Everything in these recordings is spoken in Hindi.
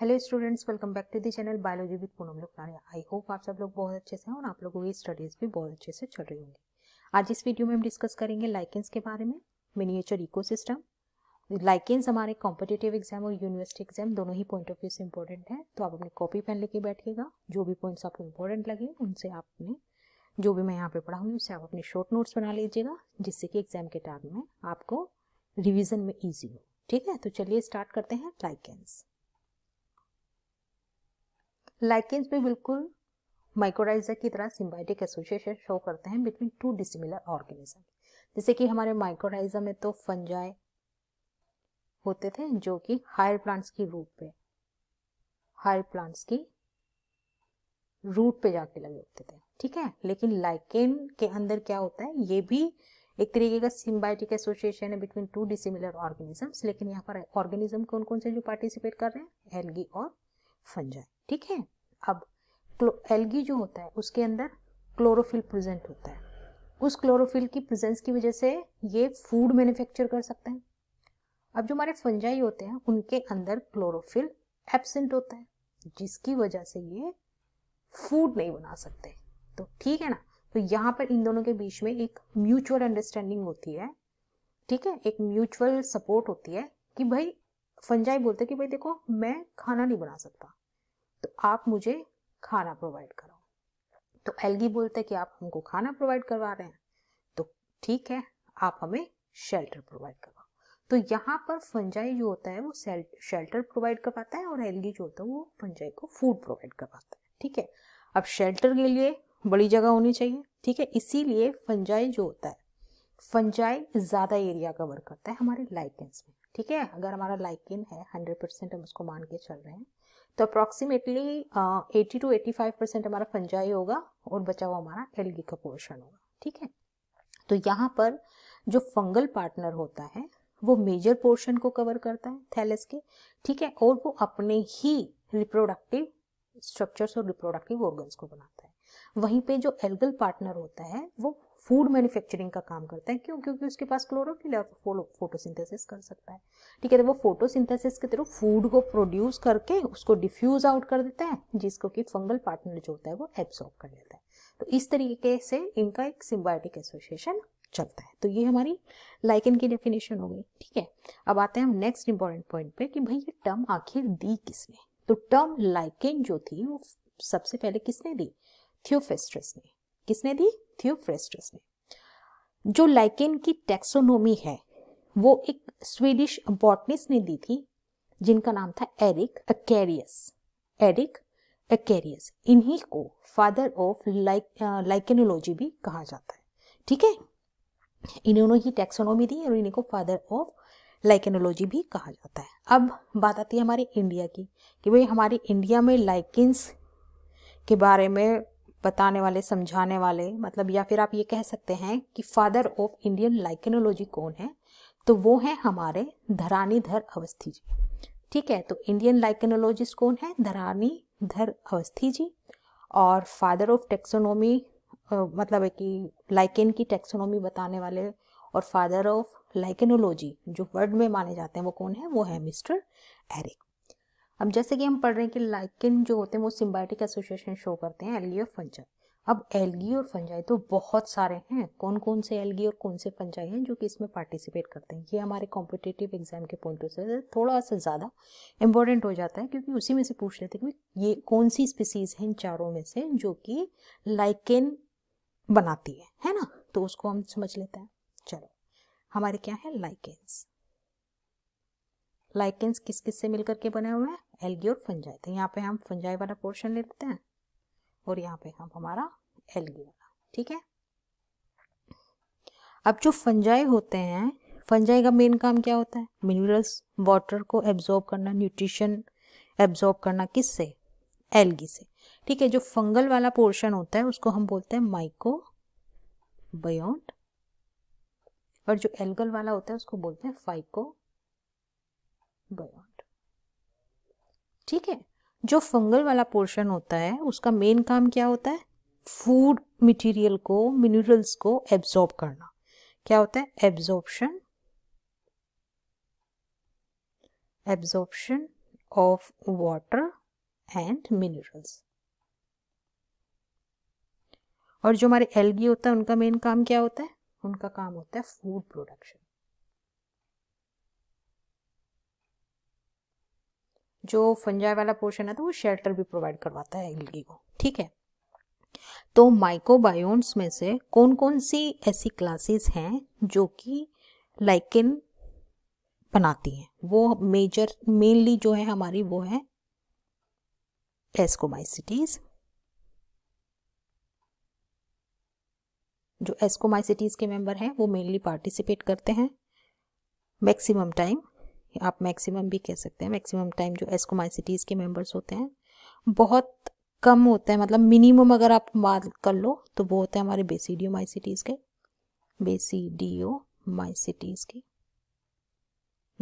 Hello students welcome back to the channel biology with Poonam Loknariya I hope आप सब लोग बहुत अच्छे से हैं और आप लोगों की स्टडीज़ भी बहुत अच्छे से चल रही होंगी आज इस वीडियो में हम डिस्कस करेंगे लाइकेंस के बारे में मिनिएचर इकोसिस्टम लाइकेंस हमारे कॉम्पिटेटिव एग्जाम और यूनिवर्सिटी एग्जाम दोनों ही पॉइंट ऑफ व्यू से इंपॉर्टेंट है तो आप अपनी कॉपी पेन लेके बैठिएगा जो भी पॉइंट्स आपको इंपॉर्टेंट लगे उनसे आपने जो भी मैं यहाँ पे पढ़ाऊँगी उससे आप अपने शॉर्ट नोट्स बना लीजिएगा जिससे कि एग्जाम के टाइम में आपको रिविज़न में ईजी हो ठीक है तो चलिए स्टार्ट करते हैं लाइकेंस लाइकेंस भी बिल्कुल माइक्रोराइजा की तरह सिम्बाइटिक एसोसिएशन शो करते हैं बिटवीन टू डिसिमिलर ऑर्गेनिज्म जैसे कि हमारे माइक्रोराइजा में तो फंजाई होते थे जो कि हायर प्लांट्स की रूट पे हायर प्लांट्स की रूट पे जाके लगे होते थे ठीक है लेकिन लाइकेन के अंदर क्या होता है ये भी एक तरीके का सिम्बायोटिक एसोसिएशन है बिटवीन टू डिसिमिलर ऑर्गेनिजम्स लेकिन यहाँ पर ऑर्गेनिज्म कौन कौन से जो पार्टिसिपेट कर रहे हैं एलगी और फंजाई ठीक है अब एल्गी जो होता है उसके अंदर क्लोरोफिल प्रेजेंट होता है उस क्लोरोफिल की प्रेजेंस की वजह से ये फूड मैन्युफैक्चर कर सकते हैं अब जो हमारे फंजाई होते हैं उनके अंदर क्लोरोफिल एबसेंट होता है जिसकी वजह से ये फूड नहीं बना सकते तो ठीक है ना तो यहाँ पर इन दोनों के बीच में एक म्यूचुअल अंडरस्टैंडिंग होती है ठीक है एक म्यूचुअल सपोर्ट होती है कि भाई फंजाई बोलते कि भाई देखो मैं खाना नहीं बना सकता तो आप मुझे खाना प्रोवाइड करो तो एलगी बोलता है कि आप हमको खाना प्रोवाइड करवा रहे हैं तो ठीक है आप हमें शेल्टर प्रोवाइड करवाओ तो यहाँ पर फंजाई जो होता है वो शेल्टर प्रोवाइड करवाता है और एलगी जो होता है वो फंजाई को फूड प्रोवाइड करवाता है ठीक है अब शेल्टर के लिए बड़ी जगह होनी चाहिए ठीक है इसीलिए फंजाई जो होता है फंजाई ज़्यादा एरिया कवर करता है हमारे लाइकेंस में ठीक है अगर हमारा लाइकिन है हंड्रेड परसेंट हम उसको मान के चल रहे हैं तो approximately eighty to eighty five percent हमारा फंजाई होगा और बचा हुआ हमारा एलगी का पोर्शन होगा ठीक है तो यहाँ पर जो फंगल पार्टनर होता है वो मेजर पोर्शन को कवर करता है थैलस के ठीक है और वो अपने ही रिप्रोडक्टिव स्ट्रक्चर्स और रिप्रोडक्टिव ऑर्गन्स को बनाता है वहीं पे जो एल्गल पार्टनर होता है वो फूड मैन्युफैक्चरिंग का काम करता है क्यों क्योंकि उसके पास क्लोरोफिल है फोटोसिंथेसिस कर सकता है ठीक है तो वो फोटोसिंथेसिस के थ्रू फूड को प्रोड्यूस करके उसको डिफ्यूज आउट कर देता है जिसको कि फंगल पार्टनर जो होता है वो एब्सॉर्ब कर लेता है तो इस तरीके से इनका एक सिम्बायोटिक एसोसिएशन चलता है तो ये हमारी लाइकन की डेफिनेशन हो गई ठीक है अब आते हैं हम नेक्स्ट इंपॉर्टेंट पॉइंट पे कि भाई ये टर्म आखिर दी किसने तो टर्म लाइकेन जो थी वो सबसे पहले किसने दी थियोफेस्ट्रस ने किसने दी थियोफ्रेस्टस ने जो लाइकेन की टेक्सोनोमी है वो एक स्वीडिश बॉटनिस्ट ने दी थी जिनका नाम था एरिक अकेरियस एरिक अकेरियस इन्हीं को फादर ऑफ लाइक लाइकेनोलॉजी भी कहा जाता है ठीक है इन्होंने ही टेक्सोनोमी दी और इन्हीं को फादर ऑफ लाइकेनोलॉजी भी कहा जाता है अब बात आती है हमारे इंडिया की कि भाई हमारे इंडिया में लाइकिन्स के बारे में बताने वाले समझाने वाले मतलब या फिर आप ये कह सकते हैं कि फादर ऑफ इंडियन लाइकेनोलॉजी कौन है तो वो हैं हमारे धरानीधर अवस्थी जी ठीक है तो इंडियन लाइकेनोलॉजिस्ट कौन है धरानीधर अवस्थी जी और फादर ऑफ टेक्सोनोमी मतलब है कि लाइकेन की टेक्सोनोमी बताने वाले और फादर ऑफ लाइकेनोलॉजी जो वर्ल्ड में माने जाते हैं वो कौन है वो है मिस्टर एरिक अब जैसे कि हम पढ़ रहे हैं कि लाइकिन जो होते हैं वो सिम्बायोटिक एसोसिएशन शो करते हैं एलगी और फंजाई अब एलगी और फंजाई तो बहुत सारे हैं कौन कौन से एलगी और कौन से फंजाई हैं जो कि इसमें पार्टिसिपेट करते हैं ये हमारे कॉम्पिटेटिव एग्जाम के पॉइंट ऑफ से थोड़ा सा ज़्यादा इम्पोर्टेंट हो जाता है क्योंकि उसी में से पूछ लेते हैं कि ये कौन सी स्पीसीज हैं इन चारों में से जो कि लाइकिन बनाती है है ना तो उसको हम समझ लेते हैं चलो हमारे क्या है लाइकेंस लाइकेंस किस किस से मिल करके बने हुए हैं एलगी और फंजाई तो यहाँ पे हम फंजाई वाला पोर्शन ले लेते हैं और यहाँ पे हम हमारा एलगी वाला ठीक है अब जो फंजाई होते हैं फंजाई का मेन काम क्या होता है मिनरल्स वाटर को एब्जॉर्ब करना न्यूट्रिशन एब्जॉर्ब करना किस से एलगी से ठीक है जो फंगल वाला पोर्शन होता है उसको हम बोलते हैं माइको बयोन्ट और जो एल्गल वाला होता है उसको बोलते हैं फाइको बयॉन्ड ठीक है जो फंगल वाला पोर्शन होता है उसका मेन काम क्या होता है फूड मटेरियल को मिनरल्स को एब्जॉर्ब करना क्या होता है absorption absorption of water and minerals और जो हमारे एलगी होता है उनका मेन काम क्या होता है उनका काम होता है फूड प्रोडक्शन जो फंजाई वाला पोर्शन है तो वो शेल्टर भी प्रोवाइड करवाता है एल्गी को ठीक है तो माइकोबायोन्स में से कौन कौन सी ऐसी क्लासेस हैं जो कि लाइकिन बनाती हैं वो मेजर मेनली जो है हमारी वो है एस्कोमाइसिटीज़ जो एस्कोमाइसिटीज़ के मेंबर हैं वो मेनली पार्टिसिपेट करते हैं मैक्सिमम टाइम आप मैक्सिमम भी कह सकते हैं मैक्सिमम टाइम जो एस्कोमाइसिटीज़ के मेंबर्स होते हैं बहुत कम होते हैं मतलब मिनिमम अगर आप बात कर लो तो वो होते हैं हमारे बेसीडियो माइसिटीज़ के बेसीडियो माइसिटीज़ के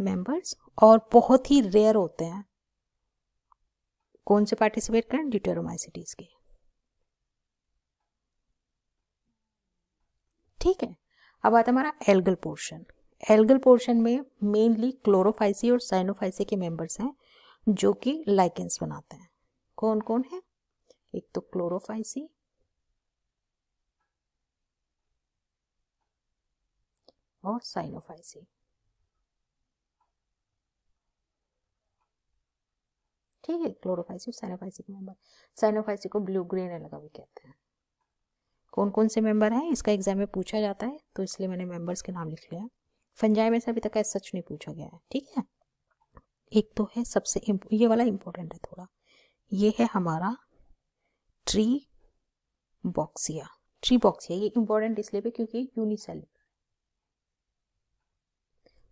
मेंबर्स और बहुत ही रेयर होते हैं कौन से पार्टिसिपेट करें ड्यूटेरोमाइसिटीज़ के ठीक है अब आता हमारा एल्गल पोर्शन एल्गल पोर्शन में मेनली क्लोरोफाइसी और साइनोफाइसी के मेंबर्स हैं जो कि लाइकेंस बनाते हैं कौन कौन है एक तो क्लोरोफाइसी और साइनोफाइसी ठीक है क्लोरोफाइसी और साइनोफाइसी के मेंबर साइनोफाइसी को ब्लू ग्रीन अलगा भी कहते हैं कौन कौन से मेंबर हैं इसका एग्जाम में पूछा जाता है तो इसलिए मैंने मेंबर्स के नाम लिख लिया फंजाई में से अभी तक ऐसा सच नहीं पूछा गया है ठीक है एक तो है सबसे ये वाला इम्पोर्टेंट है थोड़ा ये है हमारा ट्री बॉक्सिया ट्री बॉक्सिया ये इम्पोर्टेंट इसलिए भी क्योंकि यूनिसेलुलर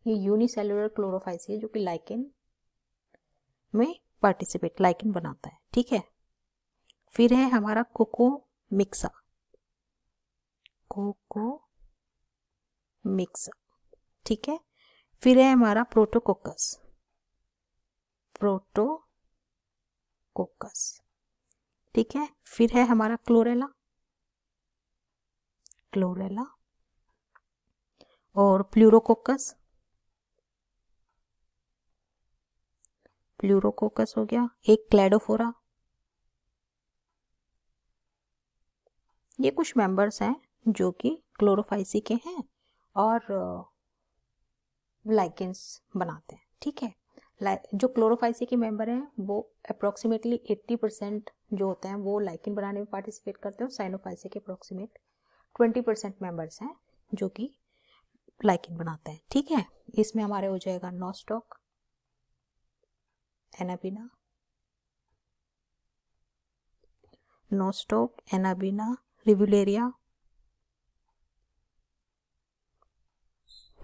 ये यूनिसेलुलर क्लोरोफाइसी है जो कि लाइकिन में पार्टिसिपेट लाइकिन बनाता है ठीक है फिर है हमारा कोको मिक्सा कोको मिक्सा ठीक है फिर है हमारा प्रोटोकोकस प्रोटोकोकस ठीक है फिर है हमारा क्लोरेला क्लोरेला और प्लूरोकोकस प्लूरोकोकस हो गया एक क्लेडोफोरा ये कुछ मेंबर्स हैं जो कि क्लोरोफाइसी के हैं और लाइकेंस बनाते हैं ठीक है जो क्लोरोफाइसी के मेंबर हैं वो अप्रोक्सीमेटली 80 परसेंट जो होते हैं वो लाइकिन बनाने में पार्टिसिपेट करते हैं साइनोफाइसी के अप्रोक्सीमेट 20 परसेंट मेम्बर्स हैं जो कि लाइकिन बनाते हैं ठीक है इसमें हमारे हो जाएगा nostoc anabaena nostoc anabaena rivularia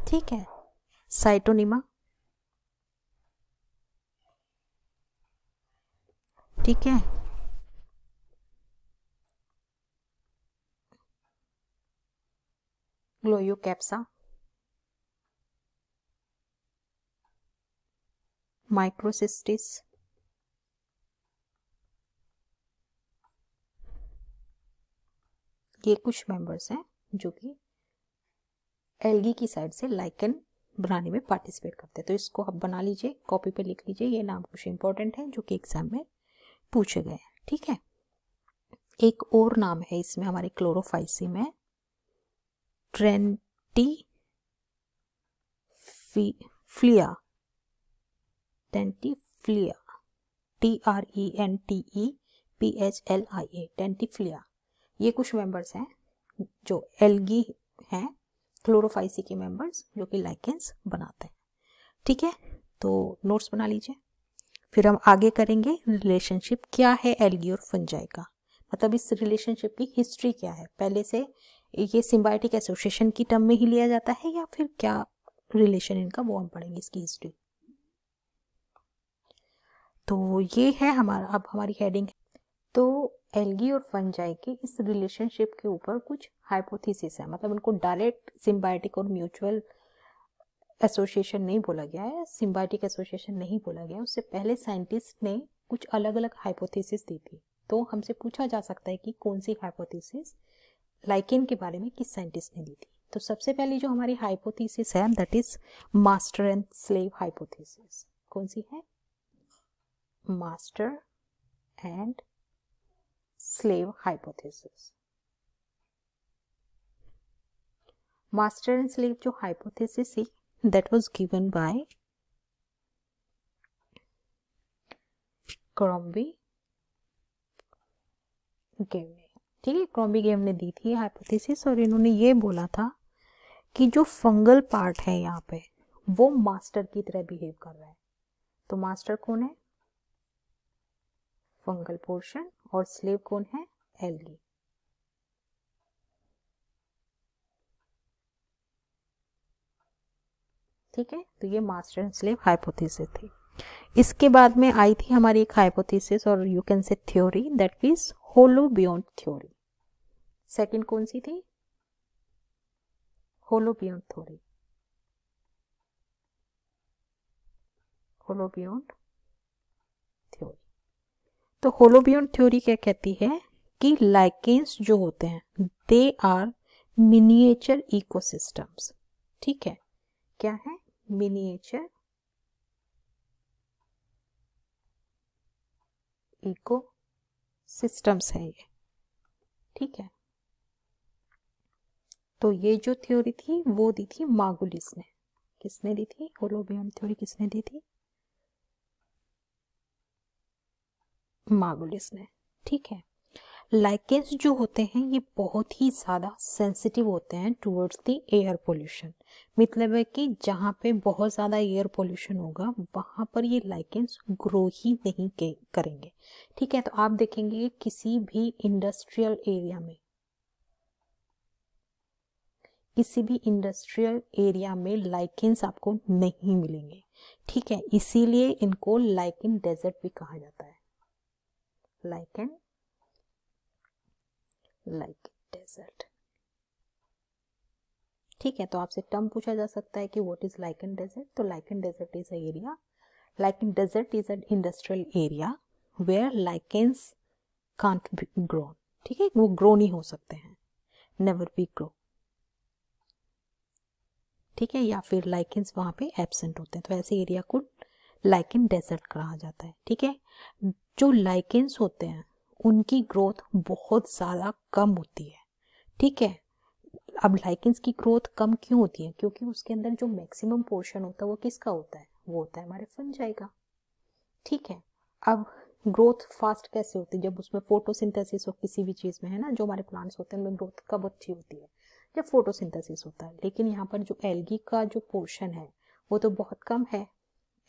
ठीक है साइटोनिमा ठीक है ग्लोयो कैप्सा माइक्रोसिस्टिस ये कुछ मेंबर्स हैं जो कि एल्गी की साइड से लाइकन बनाने में पार्टिसिपेट करते हैं तो इसको आप बना लीजिए कॉपी पे लिख लीजिए ये नाम कुछ इंपॉर्टेंट है जो कि एग्जाम में पूछे गए हैं ठीक है एक और नाम है इसमें हमारे क्लोरोफाइसी में trentepohlia trentepohlia T R E N T E P H L I A trentepohlia ये कुछ मेंबर्स हैं जो एलगी हैं क्लोरोफाइसी के मेंबर्स जो कि लाइकेंस बनाते हैं ठीक है तो नोट्स बना लीजिए फिर हम आगे करेंगे रिलेशनशिप क्या है एलगी और फंजाई का मतलब इस रिलेशनशिप की हिस्ट्री क्या है पहले से ये सिम्बायोटिक एसोसिएशन की टर्म में ही लिया जाता है या फिर क्या रिलेशन इनका वो हम पढ़ेंगे इसकी हिस्ट्री तो ये है हमारा अब हमारी हेडिंग तो एल्गी और फंजाई के इस रिलेशनशिप के ऊपर कुछ हाइपोथेसिस है मतलब उनको डायरेक्ट सिम्बायोटिक और म्यूचुअल एसोसिएशन नहीं बोला गया है सिम्बायोटिक एसोसिएशन नहीं बोला गया उससे पहले साइंटिस्ट ने कुछ अलग अलग हाइपोथेसिस दी थी तो हमसे पूछा जा सकता है कि कौन सी हाइपोथेसिस लाइकेन के बारे में किस साइंटिस्ट ने दी थी तो सबसे पहले जो हमारी हाइपोथेसिस है that is master and slave hypothesis कौन सी है master and slave hypothesis. Master and slave जो hypothesis थी that was given by Crombie गेम ने ठीक है क्रॉम्बी गेम ने दी थी हाइपोथेसिस और इन्होंने ये बोला था कि जो फंगल पार्ट है यहाँ पे वो मास्टर की तरह बिहेव कर रहा है तो मास्टर कौन है फंगल पोर्शन और स्लेव कौन है एलगी ठीक है तो ये मास्टर एंड स्लेव हाइपोथेसिस थी इसके बाद में आई थी हमारी एक हाइपोथेसिस और you can say theory that is holobiont theory second कौन सी थी holobiont theory holobiont तो होलोबियन थ्योरी क्या कहती है कि लाइकेंस जो होते हैं दे आर मिनिएचर इकोसिस्टम्स ठीक है क्या है मिनिएचर इको सिस्टम्स है ये ठीक है तो ये जो थ्योरी थी वो दी थी मागुलिस ने किसने दी थी होलोबियन थ्योरी किसने दी थी मार्गुलिस ने ठीक है लाइकेंस जो होते हैं ये बहुत ही ज़्यादा सेंसिटिव होते हैं टूवर्ड्स द एयर पोल्यूशन मतलब है कि जहाँ पे बहुत ज़्यादा एयर पोल्यूशन होगा वहाँ पर ये लाइकेंस ग्रो ही नहीं करेंगे ठीक है तो आप देखेंगे कि किसी भी इंडस्ट्रियल एरिया में किसी भी इंडस्ट्रियल एरिया में लाइकेंस आपको नहीं मिलेंगे ठीक है इसीलिए इनको लाइकिन डेजर्ट भी कहा जाता है like an like desert ठीक है तो आपसे टर्म पूछा जा सकता है कि what is like an desert तो like an desert is a area an desert is an industrial area where lichens can't be grown ठीक है वो ग्रो नहीं हो सकते हैं नेवर बी ग्रो ठीक है या फिर लाइकेंस वहां पे एबसेंट होते हैं तो ऐसे एरिया को लाइकिन डेजर्ट कहा जाता है ठीक है जो लाइकेंस होते हैं उनकी ग्रोथ बहुत ज़्यादा कम होती है ठीक है अब लाइकेंस की ग्रोथ कम क्यों होती है क्योंकि उसके अंदर जो मैक्सिमम पोर्शन होता है वो किसका होता है वो होता है हमारे फन जाएगा ठीक है अब ग्रोथ फास्ट कैसे होती है जब उसमें फोटोसिंथेसिस हो किसी भी चीज़ में है ना जो हमारे प्लांट्स होते हैं उनमें ग्रोथ कब अच्छी होती है जब फोटोसिंथेसिस होता है लेकिन यहाँ पर जो एल्गी का जो पोर्शन है वो तो बहुत कम है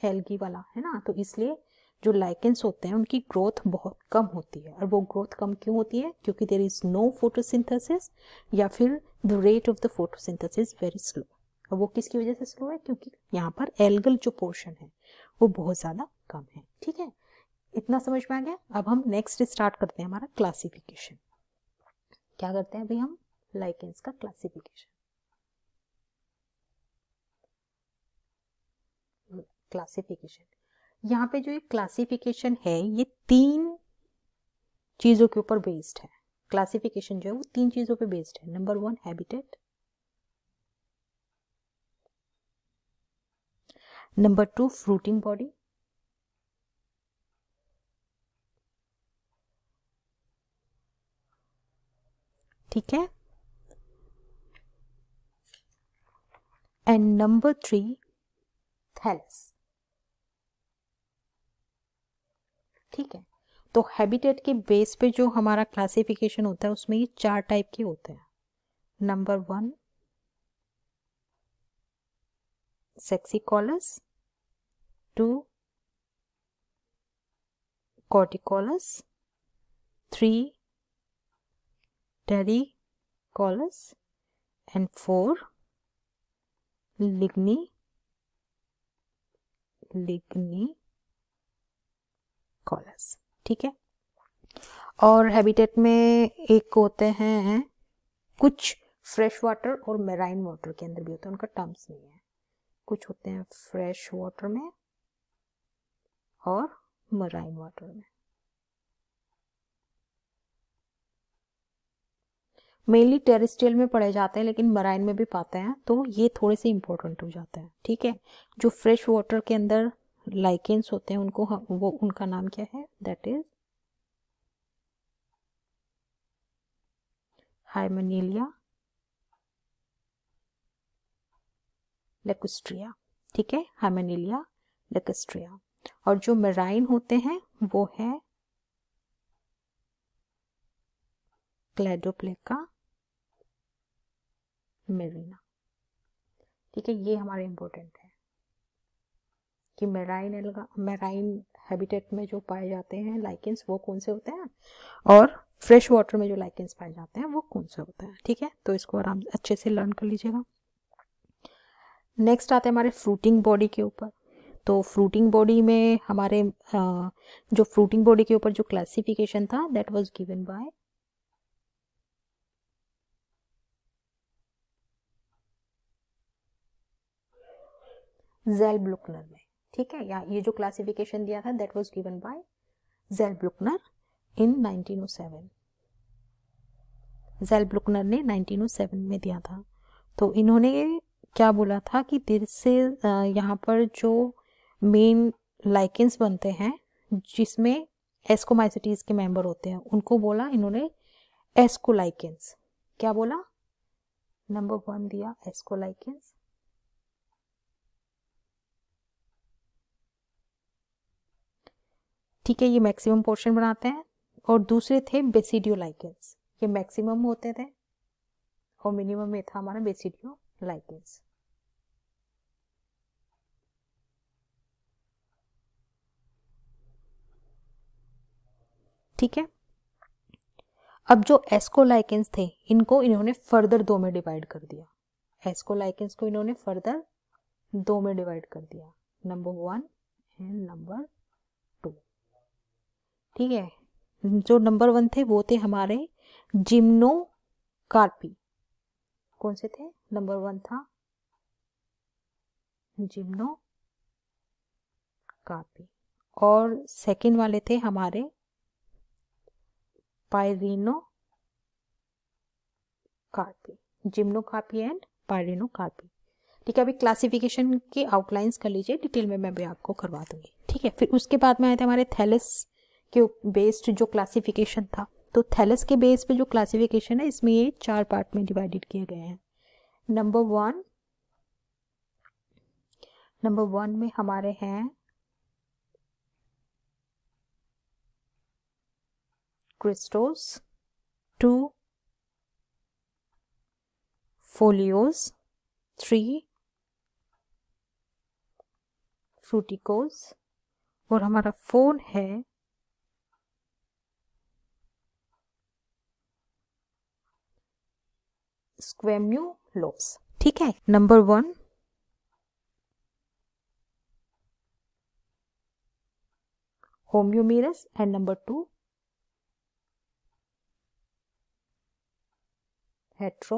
हेल्गी वाला है ना तो इसलिए जो लाइकेंस होते हैं उनकी ग्रोथ बहुत कम होती है और वो ग्रोथ कम क्यों होती है क्योंकि देर इज़ नो फोटोसिंथेसिस या फिर the rate of the photosynthesis very slow और वो किसकी वजह से स्लो है क्योंकि यहाँ पर एल्गल जो पोर्शन है वो बहुत ज़्यादा कम है ठीक है इतना समझ में आ गया अब हम नेक्स्ट स्टार्ट करते हैं हमारा क्लासिफिकेशन क्या करते हैं अभी हम लाइकेंस का क्लासिफिकेशन क्लासिफिकेशन यहाँ पे जो ये क्लासिफिकेशन है ये तीन चीज़ों के ऊपर बेस्ड है क्लासिफिकेशन जो है वो तीन चीज़ों पे बेस्ड है number one habitat number two fruiting body ठीक है एंड नंबर थ्री थैलस ठीक है तो हैबिटेट के बेस पे जो हमारा क्लासिफिकेशन होता है उसमें ये चार टाइप के होते हैं number one saxicolous two corticolous three terricolous and four ligni lignicolous ठीक है और हैबिटेट में एक होते हैं कुछ फ्रेश वाटर और मेराइन वाटर के अंदर भी होते हैं उनका टर्म्स नहीं है कुछ होते हैं फ्रेश वाटर में और मराइन वाटर में मेनली टेरिस्ट्रियल में पड़े जाते हैं लेकिन मराइन में भी पाते हैं तो ये थोड़े से इम्पोर्टेंट हो जाते हैं ठीक है जो फ्रेश वाटर के अंदर लाइकेंस होते हैं उनको वो उनका नाम क्या है दैट इज हाइमोनीलिया लेकुस्ट्रिया ठीक है हाइमोनीलिया लेकुस्ट्रिया और जो मेराइन होते हैं वो है क्लेडोप्लेका मेरीना ठीक है ये हमारे इंपॉर्टेंट है कि मेराइन एल्गा मेराइन हैबिटेट में जो पाए जाते हैं लाइकेंस वो कौन से होते हैं और फ्रेश वाटर में जो लाइकेंस पाए जाते हैं वो कौन से होते हैं ठीक है तो इसको आराम अच्छे से लर्न कर लीजिएगा नेक्स्ट आते हैं हमारे फ्रूटिंग बॉडी के ऊपर तो फ्रूटिंग बॉडी में हमारे जो फ्रूटिंग बॉडी के ऊपर जो क्लासिफिकेशन था that was given by Zahlbruckner में ठीक है या ये जो क्लासिफिकेशन दिया था that was given by Zahlbruckner in 1907 Zahlbruckner ने 1907 में दिया था तो इन्होंने क्या बोला था कि दिल से यहाँ पर जो मेन लाइकेंस बनते हैं जिसमें एस्कोमाइसिटीज के मेंबर होते हैं उनको बोला इन्होंने एस्कोलाइकेंस क्या बोला नंबर वन दिया एस्कोलाइकेंस ठीक है ये मैक्सिमम पोर्शन बनाते हैं और दूसरे थे बेसिडियो लाइकेंस ये मैक्सिमम होते थे और मिनिमम में था हमारा बेसिडियो लाइकेंस ठीक है अब जो एस्कोलाइकेंस थे इनको इन्होंने फर्दर दो में डिवाइड कर दिया एस्कोलाइकेंस को इन्होंने फर्दर दो में डिवाइड कर दिया नंबर वन एंड नंबर ठीक है जो नंबर वन थे वो थे हमारे जिम्नो कार्पी कौन से थे नंबर वन था जिम्नो कार्पी और सेकंड वाले थे हमारे पायरिनो कार्पी जिम्नो कार्पी एंड पायरिनो कार्पी ठीक है अभी क्लासिफिकेशन के आउटलाइंस कर लीजिए डिटेल में मैं भी आपको करवा दूंगी ठीक है फिर उसके बाद में आए थे हमारे थैलिस के बेस्ड जो क्लासिफिकेशन था तो थैलस के बेस पे जो क्लासिफिकेशन है इसमें ये चार पार्ट में डिवाइडेड किए गए हैं नंबर वन नंबर वन में हमारे हैं crustose two foliose three fruticose और हमारा फोन है स्क्वेम्यूलोब्स ठीक है number one homoiomerous and number two heteromerous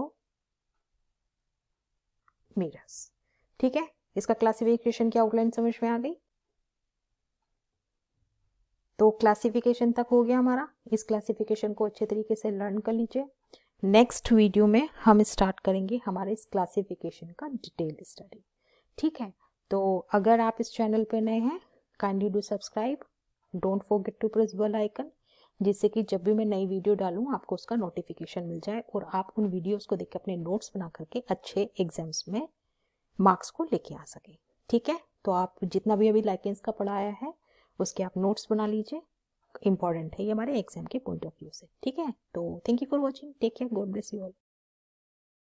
ठीक है इसका क्लासिफिकेशन क्या आउटलाइन समझ में आ गई तो क्लासिफिकेशन तक हो गया हमारा इस क्लासिफिकेशन को अच्छे तरीके से लर्न कर लीजिए नेक्स्ट वीडियो में हम स्टार्ट करेंगे हमारे इस क्लासिफिकेशन का डिटेल स्टडी ठीक है तो अगर आप इस चैनल पर नए हैं kindly do subscribe don't get to press bell icon जिससे कि जब भी मैं नई वीडियो डालूँ आपको उसका नोटिफिकेशन मिल जाए और आप उन वीडियोस को देख के अपने नोट्स बना करके अच्छे एग्जाम्स में मार्क्स को लेके आ सकें ठीक है तो आप जितना भी अभी लाइकेंस का पढ़ाया है उसके आप नोट्स बना लीजिए इंपॉर्टेंट है ये हमारे एग्जाम के पॉइंट ऑफ व्यू से ठीक है तो thank you for watching take care God bless you all